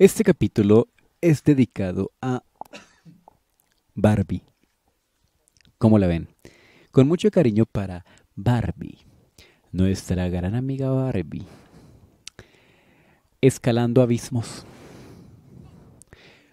Este capítulo es dedicado a Barbie. ¿Cómo la ven? Con mucho cariño para Barbie, nuestra gran amiga Barbie, escalando abismos,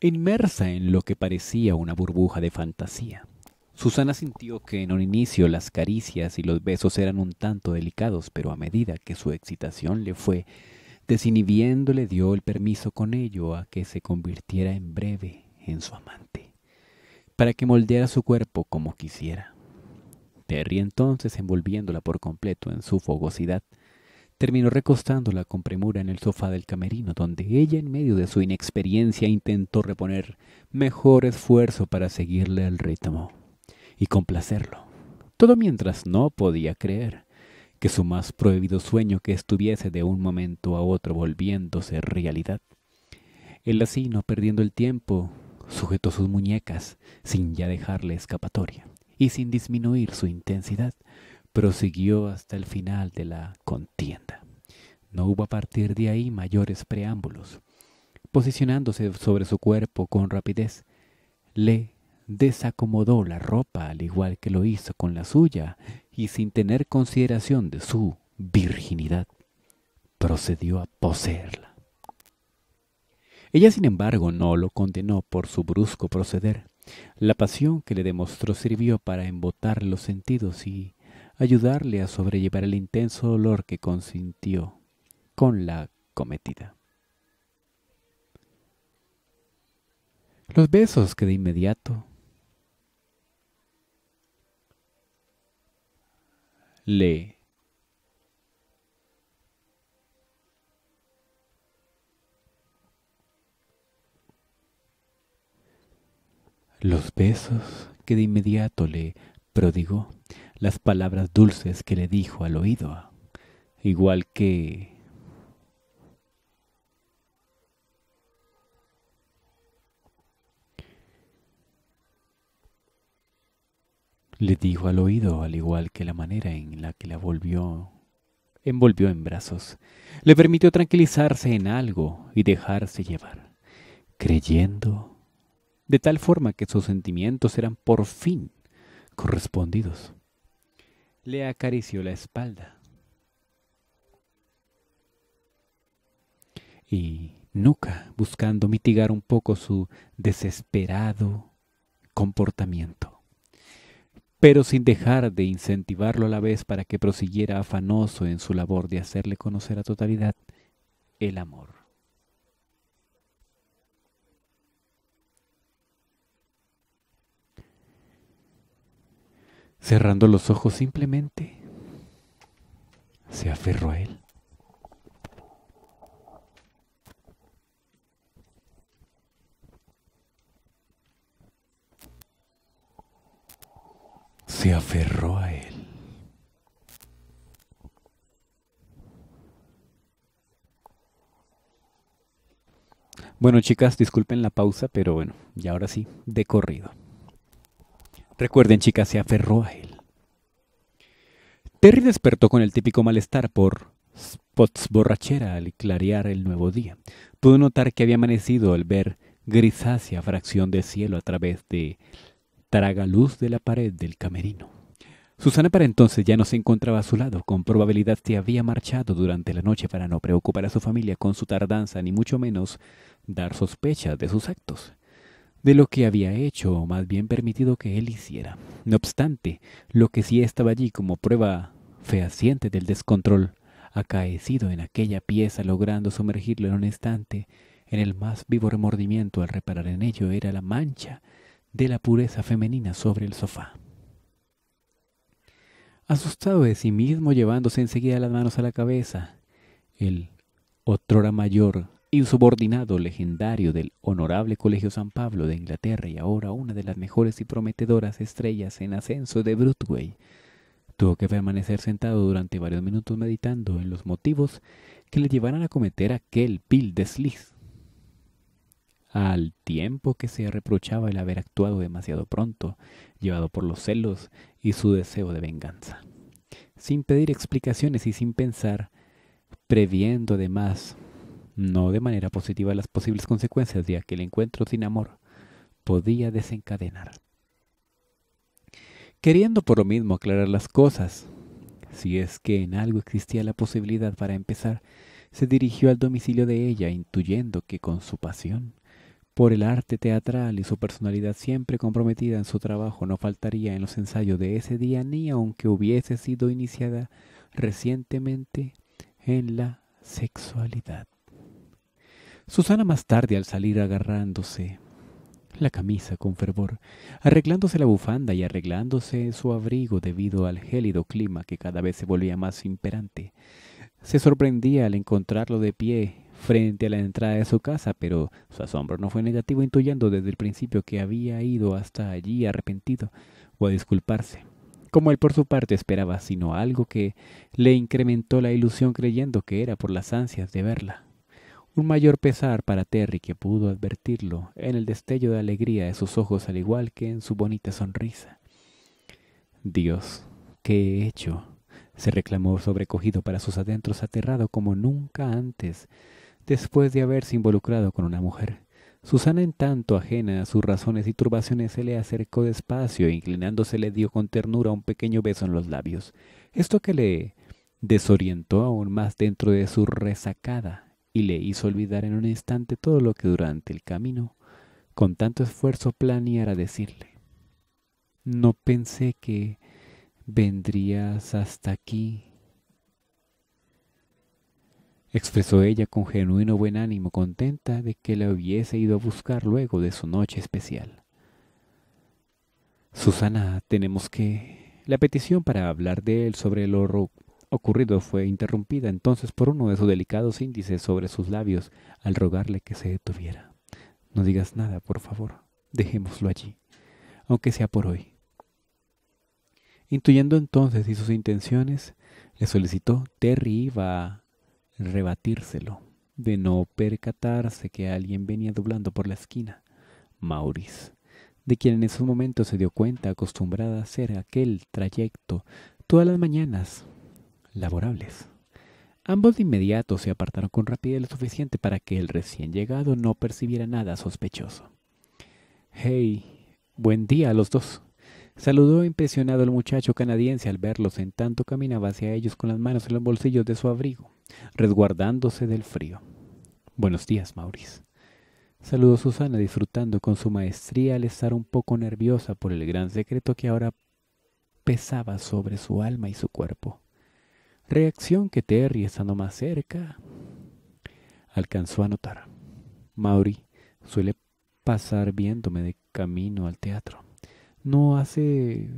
inmersa en lo que parecía una burbuja de fantasía. Susana sintió que en un inicio las caricias y los besos eran un tanto delicados, pero a medida que su excitación le fue desinhibiéndole dio el permiso con ello a que se convirtiera en breve en su amante, para que moldeara su cuerpo como quisiera. Terry entonces, envolviéndola por completo en su fogosidad, terminó recostándola con premura en el sofá del camerino, donde ella, en medio de su inexperiencia, intentó reponer mejor esfuerzo para seguirle al ritmo y complacerlo. Todo mientras no podía creer que su más prohibido sueño que estuviese de un momento a otro volviéndose realidad. Él asino, no perdiendo el tiempo, sujetó sus muñecas sin ya dejarle escapatoria y sin disminuir su intensidad, prosiguió hasta el final de la contienda. No hubo a partir de ahí mayores preámbulos. Posicionándose sobre su cuerpo con rapidez, le desacomodó la ropa al igual que lo hizo con la suya y sin tener consideración de su virginidad, procedió a poseerla. Ella, sin embargo, no lo condenó por su brusco proceder. La pasión que le demostró sirvió para embotar los sentidos y ayudarle a sobrellevar el intenso dolor que consintió con la cometida. Los besos que de inmediato le. Los besos que de inmediato le prodigó, las palabras dulces que le dijo al oído, igual que le dijo al oído, al igual que la manera en la que la volvió, envolvió en brazos. Le permitió tranquilizarse en algo y dejarse llevar, creyendo, de tal forma que sus sentimientos eran por fin correspondidos. Le acarició la espalda. Y nunca buscando mitigar un poco su desesperado comportamiento pero sin dejar de incentivarlo a la vez para que prosiguiera afanoso en su labor de hacerle conocer a totalidad el amor. Cerrando los ojos simplemente, se aferró a él. se aferró a él. Bueno, chicas, disculpen la pausa, pero bueno, y ahora sí, de corrido. Recuerden, chicas, se aferró a él. Terry despertó con el típico malestar por spots borrachera al clarear el nuevo día. Pudo notar que había amanecido al ver grisácea fracción de cielo a través de luz de la pared del camerino. Susana para entonces ya no se encontraba a su lado, con probabilidad se había marchado durante la noche para no preocupar a su familia con su tardanza, ni mucho menos dar sospecha de sus actos, de lo que había hecho o más bien permitido que él hiciera. No obstante, lo que sí estaba allí como prueba fehaciente del descontrol acaecido en aquella pieza, logrando sumergirlo en un instante en el más vivo remordimiento al reparar en ello, era la mancha de la pureza femenina sobre el sofá. Asustado de sí mismo, llevándose enseguida las manos a la cabeza, el otrora mayor insubordinado legendario del honorable Colegio San Pablo de Inglaterra y ahora una de las mejores y prometedoras estrellas en ascenso de Broadway, tuvo que permanecer sentado durante varios minutos meditando en los motivos que le llevaran a cometer aquel vil desliz al tiempo que se reprochaba el haber actuado demasiado pronto, llevado por los celos y su deseo de venganza. Sin pedir explicaciones y sin pensar, previendo además, no de manera positiva, las posibles consecuencias de aquel encuentro sin amor, podía desencadenar. Queriendo por lo mismo aclarar las cosas, si es que en algo existía la posibilidad para empezar, se dirigió al domicilio de ella, intuyendo que con su pasión por el arte teatral y su personalidad siempre comprometida en su trabajo no faltaría en los ensayos de ese día ni aunque hubiese sido iniciada recientemente en la sexualidad. Susana más tarde al salir agarrándose la camisa con fervor, arreglándose la bufanda y arreglándose su abrigo debido al gélido clima que cada vez se volvía más imperante, se sorprendía al encontrarlo de pie frente a la entrada de su casa, pero su asombro no fue negativo, intuyendo desde el principio que había ido hasta allí arrepentido o a disculparse, como él por su parte esperaba, sino algo que le incrementó la ilusión creyendo que era por las ansias de verla. Un mayor pesar para Terry que pudo advertirlo en el destello de alegría de sus ojos al igual que en su bonita sonrisa. Dios, ¿qué he hecho? se reclamó sobrecogido para sus adentros, aterrado como nunca antes después de haberse involucrado con una mujer. Susana, en tanto ajena a sus razones y turbaciones, se le acercó despacio e inclinándose le dio con ternura un pequeño beso en los labios. Esto que le desorientó aún más dentro de su resacada y le hizo olvidar en un instante todo lo que durante el camino con tanto esfuerzo planeara decirle. No pensé que vendrías hasta aquí expresó ella con genuino buen ánimo, contenta de que la hubiese ido a buscar luego de su noche especial. Susana, tenemos que... La petición para hablar de él sobre el horror ocurrido fue interrumpida entonces por uno de sus delicados índices sobre sus labios al rogarle que se detuviera. No digas nada, por favor. Dejémoslo allí, aunque sea por hoy. Intuyendo entonces y sus intenciones, le solicitó Terry iba rebatírselo, de no percatarse que alguien venía doblando por la esquina, Maurice, de quien en esos momentos se dio cuenta acostumbrada a hacer aquel trayecto todas las mañanas laborables. Ambos de inmediato se apartaron con rapidez lo suficiente para que el recién llegado no percibiera nada sospechoso. Hey, buen día a los dos. Saludó impresionado el muchacho canadiense al verlos en tanto caminaba hacia ellos con las manos en los bolsillos de su abrigo resguardándose del frío. Buenos días, Maurice. Saludó Susana disfrutando con su maestría al estar un poco nerviosa por el gran secreto que ahora pesaba sobre su alma y su cuerpo. Reacción que Terry, estando más cerca, alcanzó a notar. Mauri suele pasar viéndome de camino al teatro. No hace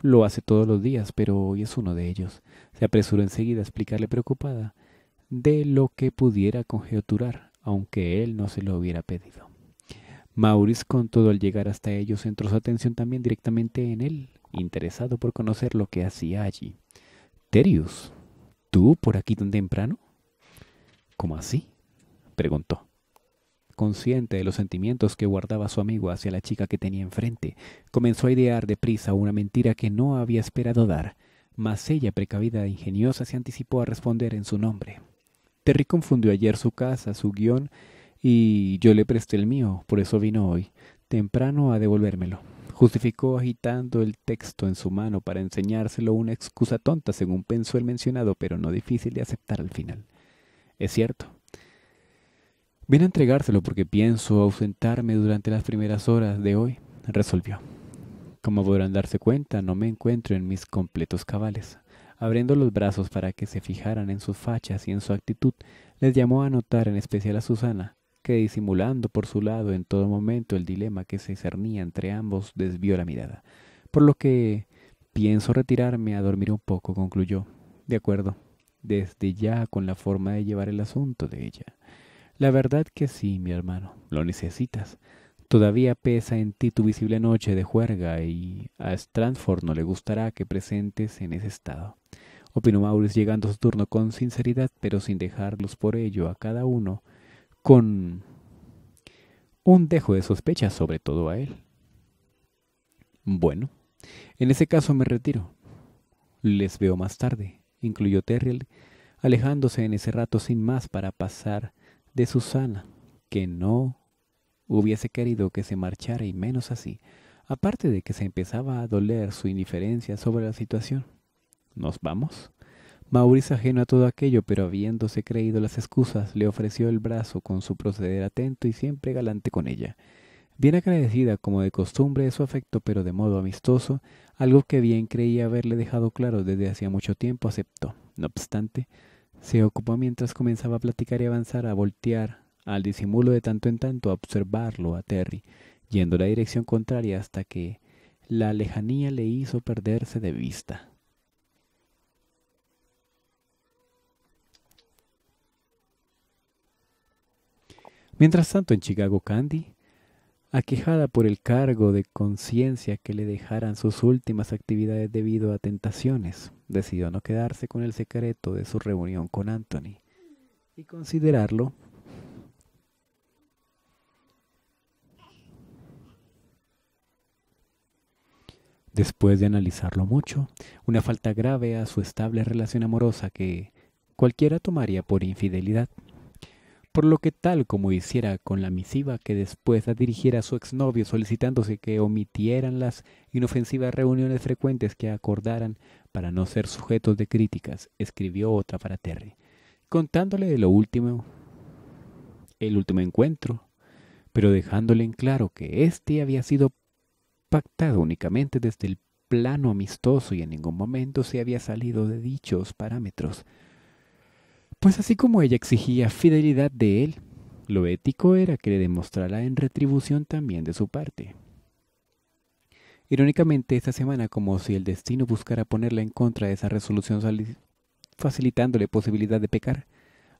lo hace todos los días, pero hoy es uno de ellos. Se apresuró enseguida a explicarle preocupada de lo que pudiera conjeturar, aunque él no se lo hubiera pedido. Maurice, con todo al llegar hasta ellos, centró su atención también directamente en él, interesado por conocer lo que hacía allí. Terius, ¿tú por aquí tan temprano? ¿Cómo así? preguntó consciente de los sentimientos que guardaba su amigo hacia la chica que tenía enfrente, comenzó a idear deprisa una mentira que no había esperado dar, mas ella, precavida e ingeniosa, se anticipó a responder en su nombre. Terry confundió ayer su casa, su guión, y yo le presté el mío, por eso vino hoy, temprano a devolvérmelo. Justificó agitando el texto en su mano para enseñárselo una excusa tonta, según pensó el mencionado, pero no difícil de aceptar al final. Es cierto, Vine a entregárselo porque pienso ausentarme durante las primeras horas de hoy, resolvió. Como podrán darse cuenta, no me encuentro en mis completos cabales. Abriendo los brazos para que se fijaran en sus fachas y en su actitud, les llamó a notar en especial a Susana, que disimulando por su lado en todo momento el dilema que se cernía entre ambos, desvió la mirada. Por lo que pienso retirarme a dormir un poco, concluyó. De acuerdo, desde ya con la forma de llevar el asunto de ella. La verdad que sí, mi hermano, lo necesitas. Todavía pesa en ti tu visible noche de juerga y a Stranford no le gustará que presentes en ese estado. Opinó Maurice llegando a su turno con sinceridad, pero sin dejarlos por ello a cada uno, con un dejo de sospecha, sobre todo a él. Bueno, en ese caso me retiro. Les veo más tarde, incluyó Terriel, alejándose en ese rato sin más para pasar de Susana, que no hubiese querido que se marchara y menos así, aparte de que se empezaba a doler su indiferencia sobre la situación. ¿Nos vamos? maurice ajeno a todo aquello, pero habiéndose creído las excusas, le ofreció el brazo con su proceder atento y siempre galante con ella. Bien agradecida como de costumbre de su afecto, pero de modo amistoso, algo que bien creía haberle dejado claro desde hacía mucho tiempo, aceptó. No obstante, se ocupó mientras comenzaba a platicar y avanzar, a voltear, al disimulo de tanto en tanto, a observarlo a Terry, yendo la dirección contraria hasta que la lejanía le hizo perderse de vista. Mientras tanto, en Chicago, Candy aquejada por el cargo de conciencia que le dejaran sus últimas actividades debido a tentaciones, decidió no quedarse con el secreto de su reunión con Anthony y considerarlo después de analizarlo mucho, una falta grave a su estable relación amorosa que cualquiera tomaría por infidelidad por lo que tal como hiciera con la misiva que después la dirigiera a su exnovio solicitándose que omitieran las inofensivas reuniones frecuentes que acordaran para no ser sujetos de críticas, escribió otra para Terry, contándole de lo último, el último encuentro, pero dejándole en claro que éste había sido pactado únicamente desde el plano amistoso y en ningún momento se había salido de dichos parámetros. Pues así como ella exigía fidelidad de él, lo ético era que le demostrara en retribución también de su parte. Irónicamente, esta semana, como si el destino buscara ponerla en contra de esa resolución, facilitándole posibilidad de pecar,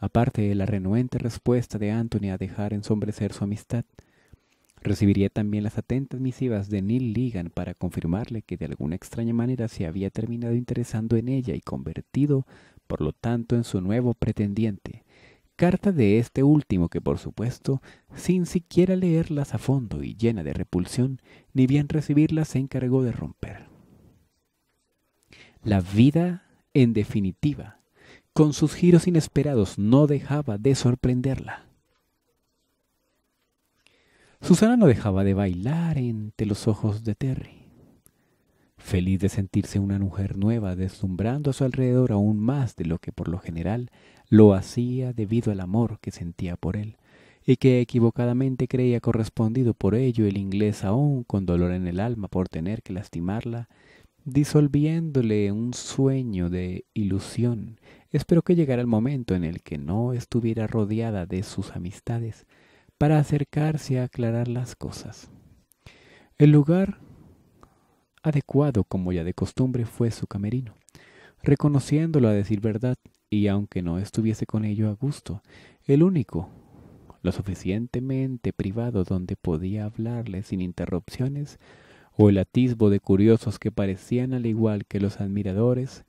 aparte de la renuente respuesta de Anthony a dejar ensombrecer su amistad, recibiría también las atentas misivas de Neil Ligan para confirmarle que de alguna extraña manera se había terminado interesando en ella y convertido por lo tanto en su nuevo pretendiente, carta de este último que por supuesto, sin siquiera leerlas a fondo y llena de repulsión, ni bien recibirlas se encargó de romper. La vida, en definitiva, con sus giros inesperados no dejaba de sorprenderla. Susana no dejaba de bailar entre los ojos de Terry feliz de sentirse una mujer nueva, deslumbrando a su alrededor aún más de lo que por lo general lo hacía debido al amor que sentía por él, y que equivocadamente creía correspondido por ello el inglés aún con dolor en el alma por tener que lastimarla, disolviéndole un sueño de ilusión. Espero que llegara el momento en el que no estuviera rodeada de sus amistades para acercarse a aclarar las cosas. El lugar adecuado como ya de costumbre fue su camerino, reconociéndolo a decir verdad, y aunque no estuviese con ello a gusto, el único, lo suficientemente privado donde podía hablarle sin interrupciones, o el atisbo de curiosos que parecían al igual que los admiradores,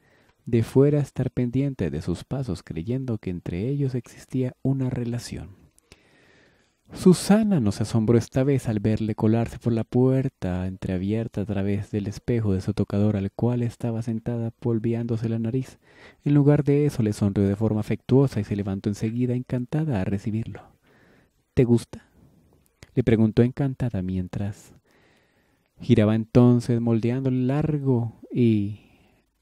de fuera estar pendiente de sus pasos creyendo que entre ellos existía una relación. Susana no se asombró esta vez al verle colarse por la puerta entreabierta a través del espejo de su tocador al cual estaba sentada polviándose la nariz. En lugar de eso le sonrió de forma afectuosa y se levantó enseguida encantada a recibirlo. ¿Te gusta? le preguntó encantada mientras giraba entonces moldeando el largo y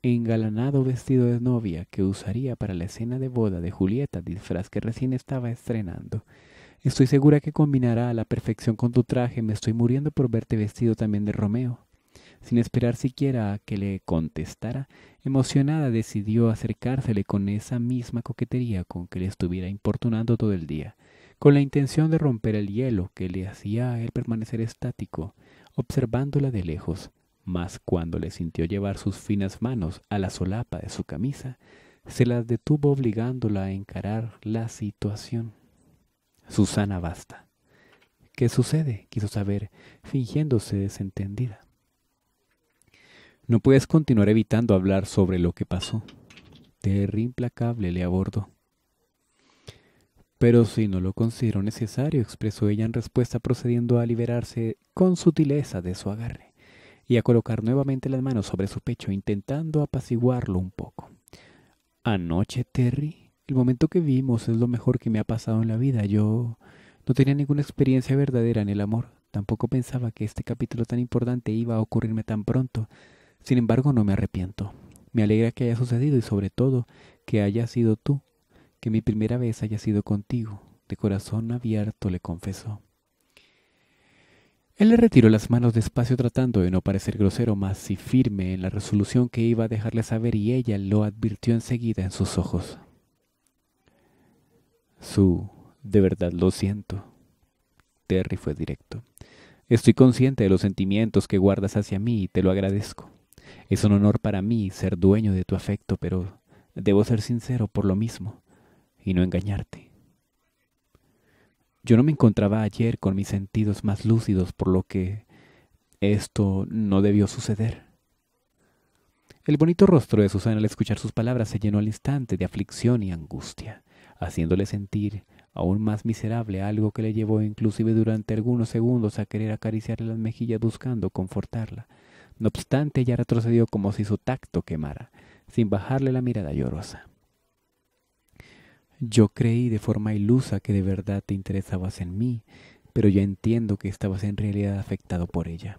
engalanado vestido de novia que usaría para la escena de boda de Julieta, disfraz que recién estaba estrenando. Estoy segura que combinará a la perfección con tu traje. Me estoy muriendo por verte vestido también de Romeo. Sin esperar siquiera a que le contestara, emocionada decidió acercársele con esa misma coquetería con que le estuviera importunando todo el día, con la intención de romper el hielo que le hacía a él permanecer estático, observándola de lejos, mas cuando le sintió llevar sus finas manos a la solapa de su camisa, se las detuvo obligándola a encarar la situación. Susana Basta. ¿Qué sucede? quiso saber, fingiéndose desentendida. No puedes continuar evitando hablar sobre lo que pasó. Terry implacable le abordó. Pero si no lo considero necesario, expresó ella en respuesta procediendo a liberarse con sutileza de su agarre y a colocar nuevamente las manos sobre su pecho intentando apaciguarlo un poco. Anoche, Terry, el momento que vimos es lo mejor que me ha pasado en la vida. Yo no tenía ninguna experiencia verdadera en el amor. Tampoco pensaba que este capítulo tan importante iba a ocurrirme tan pronto. Sin embargo, no me arrepiento. Me alegra que haya sucedido y sobre todo que haya sido tú, que mi primera vez haya sido contigo. De corazón abierto le confesó. Él le retiró las manos despacio tratando de no parecer grosero, mas si firme en la resolución que iba a dejarle saber y ella lo advirtió enseguida en sus ojos su de verdad lo siento. Terry fue directo. Estoy consciente de los sentimientos que guardas hacia mí y te lo agradezco. Es un honor para mí ser dueño de tu afecto, pero debo ser sincero por lo mismo y no engañarte. Yo no me encontraba ayer con mis sentidos más lúcidos, por lo que esto no debió suceder. El bonito rostro de Susana al escuchar sus palabras se llenó al instante de aflicción y angustia haciéndole sentir aún más miserable algo que le llevó inclusive durante algunos segundos a querer acariciarle las mejillas buscando confortarla. No obstante, ella retrocedió como si su tacto quemara, sin bajarle la mirada llorosa. Yo creí de forma ilusa que de verdad te interesabas en mí, pero ya entiendo que estabas en realidad afectado por ella.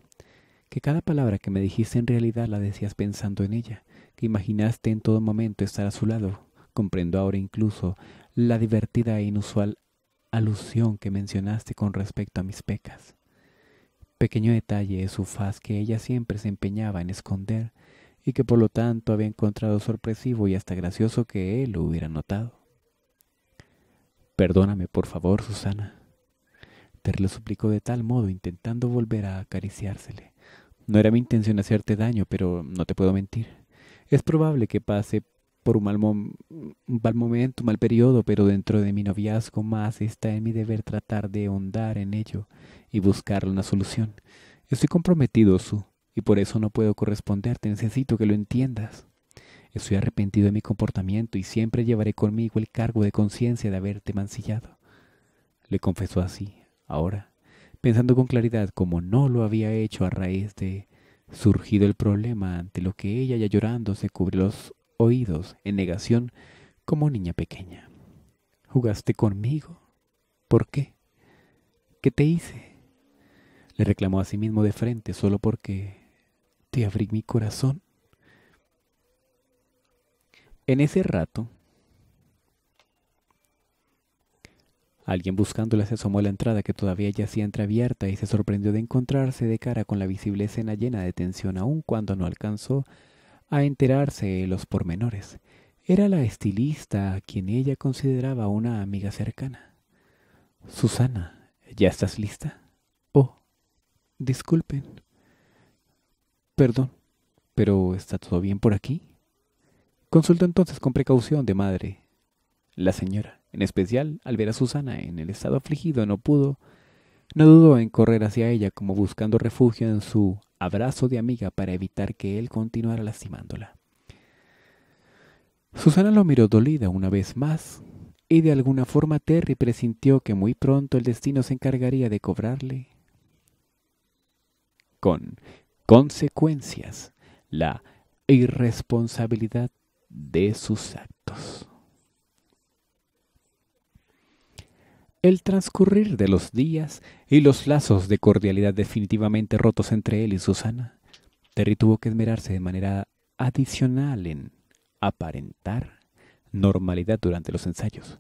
Que cada palabra que me dijiste en realidad la decías pensando en ella, que imaginaste en todo momento estar a su lado, Comprendo ahora incluso la divertida e inusual alusión que mencionaste con respecto a mis pecas. Pequeño detalle es su faz que ella siempre se empeñaba en esconder y que por lo tanto había encontrado sorpresivo y hasta gracioso que él lo hubiera notado. Perdóname, por favor, Susana. Ter lo suplicó de tal modo, intentando volver a acariciársele. No era mi intención hacerte daño, pero no te puedo mentir. Es probable que pase por un mal, mal momento, un mal periodo, pero dentro de mi noviazgo más está en mi deber tratar de ahondar en ello y buscar una solución. Estoy comprometido, Su, y por eso no puedo corresponderte. Necesito que lo entiendas. Estoy arrepentido de mi comportamiento y siempre llevaré conmigo el cargo de conciencia de haberte mancillado. Le confesó así, ahora, pensando con claridad como no lo había hecho a raíz de surgido el problema ante lo que ella ya llorando se cubrió los oídos en negación como niña pequeña. ¿Jugaste conmigo? ¿Por qué? ¿Qué te hice? Le reclamó a sí mismo de frente solo porque te abrí mi corazón. En ese rato, Alguien buscándola se asomó a la entrada que todavía yacía entreabierta y se sorprendió de encontrarse de cara con la visible escena llena de tensión, aun cuando no alcanzó a enterarse los pormenores. Era la estilista a quien ella consideraba una amiga cercana. Susana, ¿ya estás lista? Oh, disculpen. Perdón, pero ¿está todo bien por aquí? Consultó entonces con precaución de madre. La señora, en especial al ver a Susana en el estado afligido, no pudo, no dudó en correr hacia ella como buscando refugio en su abrazo de amiga para evitar que él continuara lastimándola. Susana lo miró dolida una vez más, y de alguna forma Terry presintió que muy pronto el destino se encargaría de cobrarle con consecuencias la irresponsabilidad de sus actos. El transcurrir de los días y los lazos de cordialidad definitivamente rotos entre él y Susana, Terry tuvo que esmerarse de manera adicional en aparentar normalidad durante los ensayos,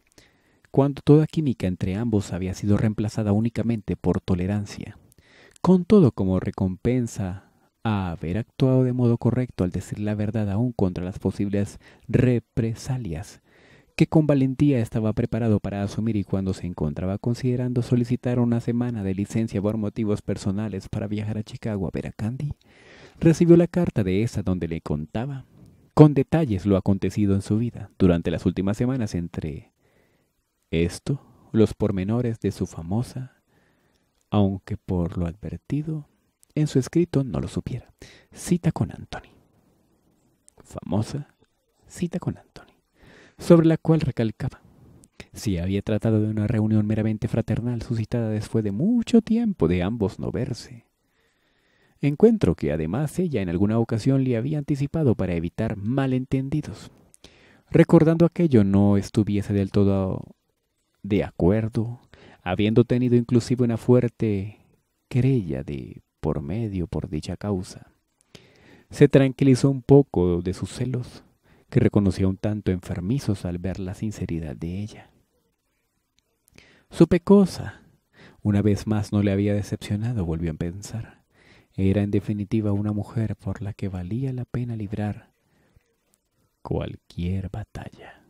cuando toda química entre ambos había sido reemplazada únicamente por tolerancia. Con todo como recompensa a haber actuado de modo correcto al decir la verdad aún contra las posibles represalias que con valentía estaba preparado para asumir y cuando se encontraba considerando solicitar una semana de licencia por motivos personales para viajar a Chicago a ver a Candy, recibió la carta de esa donde le contaba con detalles lo acontecido en su vida durante las últimas semanas entre esto, los pormenores de su famosa, aunque por lo advertido en su escrito no lo supiera, cita con Anthony. Famosa cita con Anthony sobre la cual recalcaba. Si había tratado de una reunión meramente fraternal suscitada después de mucho tiempo de ambos no verse. Encuentro que además ella en alguna ocasión le había anticipado para evitar malentendidos. Recordando aquello no estuviese del todo de acuerdo, habiendo tenido inclusive una fuerte querella de por medio por dicha causa. Se tranquilizó un poco de sus celos, que reconocía un tanto enfermizos al ver la sinceridad de ella. Supe cosa. Una vez más no le había decepcionado, volvió a pensar. Era en definitiva una mujer por la que valía la pena librar cualquier batalla.